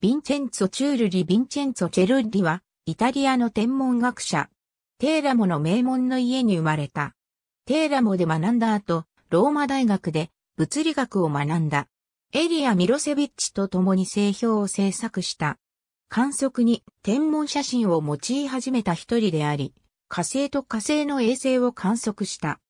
ヴィンチェンツォ・チュールリ・ヴィンチェンツォ・チェルリは、イタリアの天文学者。テーラモの名門の家に生まれた。テーラモで学んだ後、ローマ大学で物理学を学んだ。エリア・ミロセビッチと共に製氷を制作した。観測に天文写真を用い始めた一人であり、火星と火星の衛星を観測した。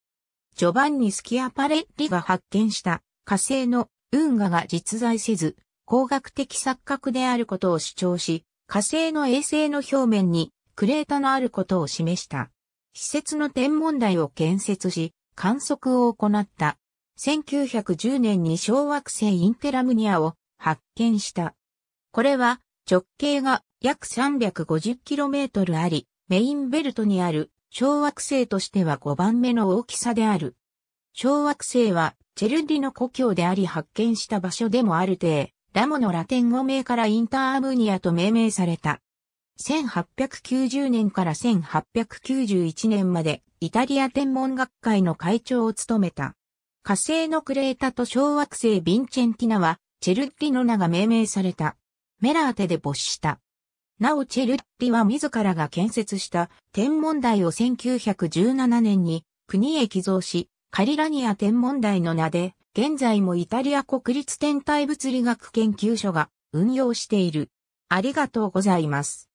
ジョバンニ・スキアパレッリが発見した火星の運河が実在せず、工学的錯覚であることを主張し、火星の衛星の表面にクレータのあることを示した。施設の天文台を建設し、観測を行った。1910年に小惑星インテラムニアを発見した。これは直径が約 350km あり、メインベルトにある小惑星としては5番目の大きさである。小惑星はチェルディの故郷であり発見した場所でもある程ラモのラテン語名からインターアムニアと命名された。1890年から1891年までイタリア天文学会の会長を務めた。火星のクレータと小惑星ヴィンチェンティナはチェルッリの名が命名された。メラーテで没した。なおチェルッリは自らが建設した天文台を1917年に国へ寄贈し、カリラニア天文台の名で現在もイタリア国立天体物理学研究所が運用している。ありがとうございます。